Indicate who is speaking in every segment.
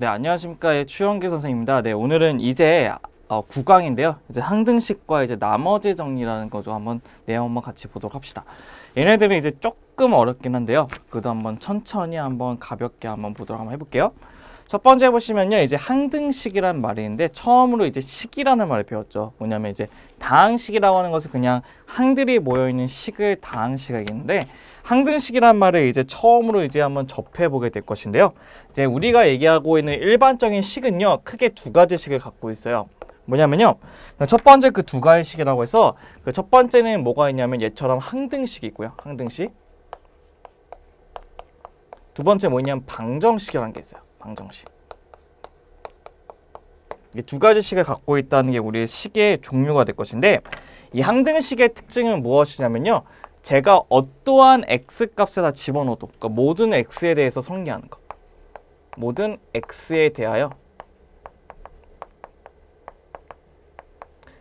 Speaker 1: 네, 안녕하십니까. 추영기 선생입니다. 네, 오늘은 이제 어, 9강인데요. 이제 상등식과 이제 나머지 정리라는 거죠. 한번 내용 한번 같이 보도록 합시다. 얘네들은 이제 조금 어렵긴 한데요. 그래도 한번 천천히 한번 가볍게 한번 보도록 한번 해볼게요. 첫 번째 보시면요. 이제 항등식이란 말이있는데 처음으로 이제 식이라는 말을 배웠죠. 뭐냐면 이제 다항식이라고 하는 것은 그냥 항들이 모여있는 식을 다항식이겠는데 항등식이란 말을 이제 처음으로 이제 한번 접해보게 될 것인데요. 이제 우리가 얘기하고 있는 일반적인 식은요. 크게 두 가지 식을 갖고 있어요. 뭐냐면요. 그 첫 번째 그 두 가지 식이라고 해서 그 첫 번째는 뭐가 있냐면 얘처럼 항등식이 있고요. 항등식. 두 번째 뭐냐면 방정식이라는 게 있어요. 방정식. 이게 두 가지 식을 갖고 있다는 게 우리의 식의 종류가 될 것인데 이 항등식의 특징은 무엇이냐면요. 제가 어떠한 x값에 다 집어넣어도 그러니까 모든 x에 대해서 성리하는 것. 모든 x에 대하여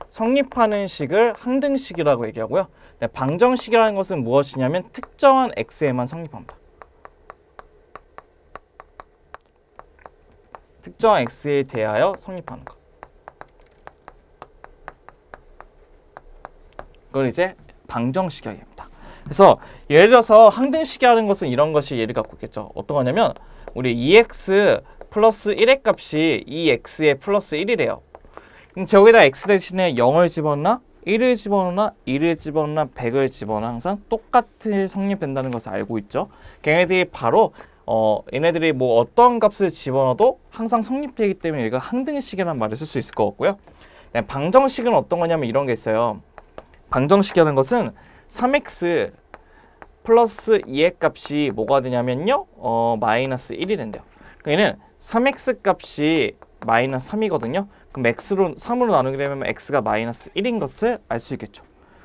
Speaker 1: 성립하는 식을 항등식이라고 얘기하고요. 네, 방정식이라는 것은 무엇이냐면 특정한 x에만 성립합니다. 특정 x에 대하여 성립하는 것. 이걸 이제 방정식이라고 합니다. 그래서 예를 들어서 항등식이라는 것은 이런 것이 예를 갖고 있겠죠. 어떤 거냐면 우리 2x e 플러스 1의 값이 2x의 e 플러스 1이래요. 그럼 저기다 x 대신에 0을 집어넣나 1을 집어넣나 1을 집어넣나 100을 집어넣나 항상 똑같이 성립된다는 것을 알고 있죠. 걔네들이 바로 어, 얘네들이 뭐 어떤 값을 집어넣어도 항상 성립되기 때문에 얘가 항등식이라는 말을 쓸 수 있을 것 같고요. 네, 방정식은 어떤 거냐면 이런 게 있어요. 방정식이라는 것은 3x 플러스 2의 값이 뭐가 되냐면요. 어, 마이너스 1이 된대요. 그 얘는 3x 값이 마이너스 3이거든요. 그럼 x로 3으로 나누게 되면 x가 마이너스 1인 것을 알 수 있겠죠.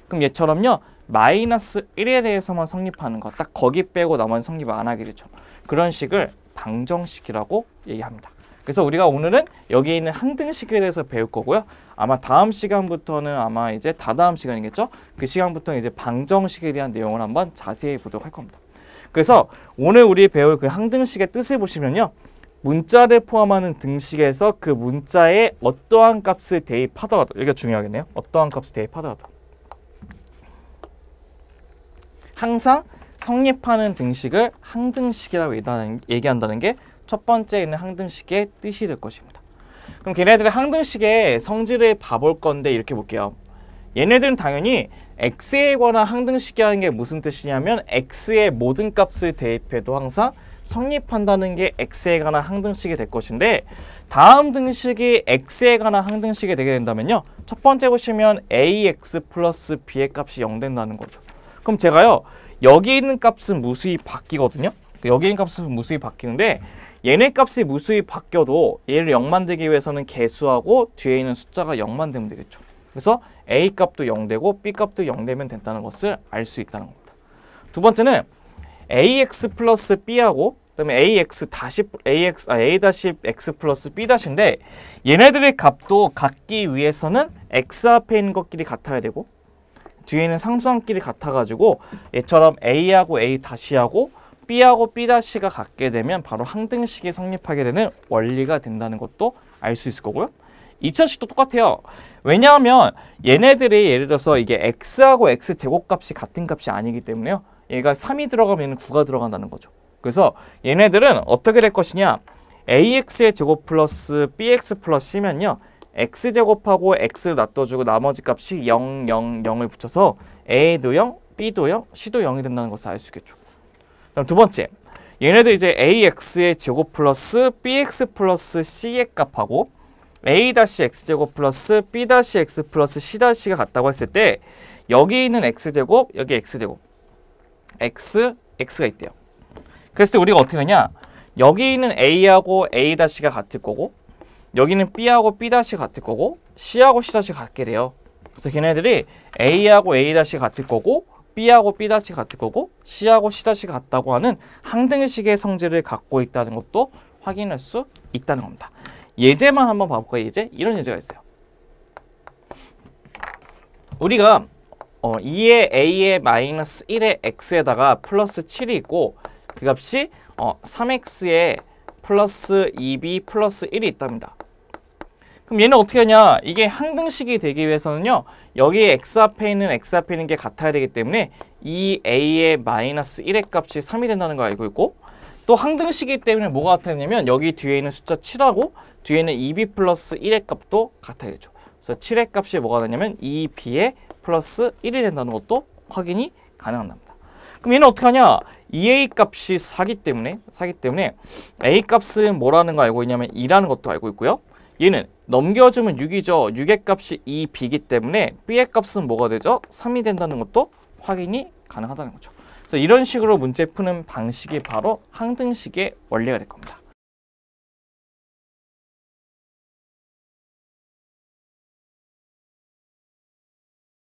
Speaker 1: 그럼 얘처럼요. 마이너스 1에 대해서만 성립하는 것, 딱 거기 빼고 나머지 성립 안 하게 되죠. 그런 식을 방정식이라고 얘기합니다. 그래서 우리가 오늘은 여기 있는 항등식에 대해서 배울 거고요. 아마 다음 시간부터는 아마 이제 다다음 시간이겠죠? 그 시간부터 이제 방정식에 대한 내용을 한번 자세히 보도록 할 겁니다. 그래서 오늘 우리 배울 그 항등식의 뜻을 보시면요. 문자를 포함하는 등식에서 그 문자에 어떠한 값을 대입하더라도 이게 중요하겠네요. 어떠한 값을 대입하더라도 항상 성립하는 등식을 항등식이라고 얘기한다는 게 첫 번째 있는 항등식의 뜻이 될 것입니다. 그럼 걔네들의 항등식의 성질을 봐볼 건데 이렇게 볼게요. 얘네들은 당연히 x에 관한 항등식이라는 게 무슨 뜻이냐면 x의 모든 값을 대입해도 항상 성립한다는 게 x에 관한 항등식이 될 것인데 다음 등식이 x에 관한 항등식이 되게 된다면요. 첫 번째 보시면 ax 플러스 b의 값이 0 된다는 거죠. 그럼 제가요 여기 있는 값은 무수히 바뀌거든요. 그 여기 있는 값은 무수히 바뀌는데 얘네 값이 무수히 바뀌어도 얘를 0 만들기 위해서는 개수하고 뒤에 있는 숫자가 0 만들면 되겠죠. 그래서 A 값도 0되고 B 값도 0되면 된다는 것을 알 수 있다는 겁니다. 두 번째는 AX 플러스 B하고 그다음에 AX 다시 AX 아 A X 플러스 B 다시인데 얘네들의 값도 같기 위해서는 X 앞에 있는 것끼리 같아야 되고 뒤에 는 상수항끼리 같아가지고 얘처럼 A하고 A 다시하고 B하고 B'가 다시 같게 되면 바로 항등식이 성립하게 되는 원리가 된다는 것도 알 수 있을 거고요. 2차식도 똑같아요. 왜냐하면 얘네들이 예를 들어서 이게 X하고 X제곱값이 같은 값이 아니기 때문에요. 얘가 3이 들어가면 9가 들어간다는 거죠. 그래서 얘네들은 어떻게 될 것이냐. AX의 제곱 플러스 BX 플러스 C면요. x제곱하고 x를 놔둬주고 나머지 값이 0, 0, 0을 붙여서 a도 0, b도 0, c도 0이 된다는 것을 알 수 있겠죠. 그럼 두 번째, 얘네들 이제 ax의 제곱 플러스 bx 플러스 c의 값하고 a-x제곱 플러스 b-x 플러스 c-가 같다고 했을 때 여기 있는 x제곱, 여기 x제곱, x, x가 있대요. 그랬을 때 우리가 어떻게 되냐 여기 있는 a하고 a-가 같을 거고 여기는 B하고 B 다시 같을 거고 C하고 C 다시 같게 돼요. 그래서 걔네들이 A하고 A 다시 같을 거고 B하고 B 다시 같을 거고 C하고 C 다시 같다고 하는 항등식의 성질을 갖고 있다는 것도 확인할 수 있다는 겁니다. 예제만 한번 봐볼까요? 예제? 이런 예제가 있어요. 우리가 어, 2에 A에 마이너스 1에 X에다가 플러스 7이 있고 그 값이 어, 3X에 플러스 2B 플러스 1이 있답니다. 그럼 얘는 어떻게 하냐? 이게 항등식이 되기 위해서는요. 여기에 x 앞에 있는 x 앞에 있는 게 같아야 되기 때문에 이 a의 마이너스 1의 값이 3이 된다는 걸 알고 있고 또 항등식이기 때문에 뭐가 같아야되냐면 여기 뒤에 있는 숫자 7하고 뒤에는 2b 플러스 1의 값도 같아야 되죠. 그래서 7의 값이 뭐가 되냐면 2b의 플러스 1이 된다는 것도 확인이 가능합니다. 그럼 얘는 어떻게 하냐? 2a 값이 4기 때문에 4기 때문에 a 값은 뭐라는 거 알고 있냐면 2라는 것도 알고 있고요. 얘는 넘겨주면 6이죠. 6의 값이 2b이기 때문에 b의 값은 뭐가 되죠? 3이 된다는 것도 확인이 가능하다는 거죠. 그래서 이런 식으로 문제 푸는 방식이 바로 항등식의 원리가 될 겁니다.